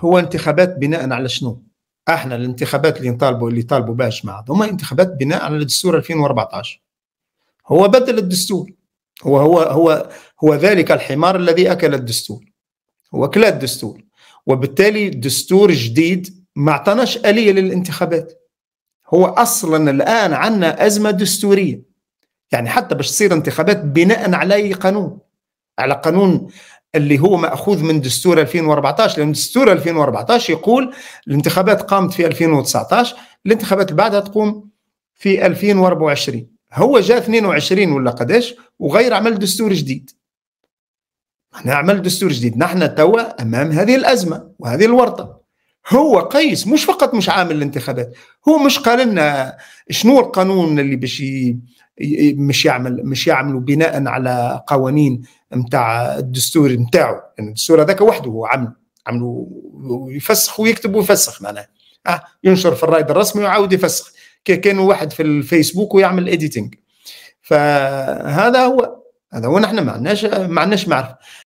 هو انتخابات بناء على شنو؟ احنا الانتخابات اللي نطالبوا اللي طالبوا بها الجماعه هما انتخابات بناء على الدستور 2014 هو بدل الدستور هو هو هو هو ذلك الحمار الذي اكل الدستور هو كلا الدستور وبالتالي دستور جديد ما اعطاناش اليه للانتخابات هو اصلا الان عندنا ازمه دستوريه يعني حتى باش تصير انتخابات بناء على اي قانون على قانون اللي هو ماخوذ من دستور 2014 لان دستور 2014 يقول الانتخابات قامت في 2019 الانتخابات اللي بعدها تقوم في 2024 هو جاء 22 ولا قداش وغير عمل دستور جديد احنا عمل دستور جديد نحن توا امام هذه الازمه وهذه الورطه هو قيس مش فقط مش عامل الانتخابات هو مش قال لنا شنو القانون اللي باش مش يعمل مش يعملوا بناء على قوانين نتاع الدستور نتاعو يعني الدستور هذاك وحده هو عمل عملوا يفسخ ويكتب ويفسخ معناها آه ينشر في الرايد الرسمي ويعاود يفسخ كان واحد في الفيسبوك ويعمل اديتنج فهذا هو هذا هو نحن ما عندناش ما عندناش معرفه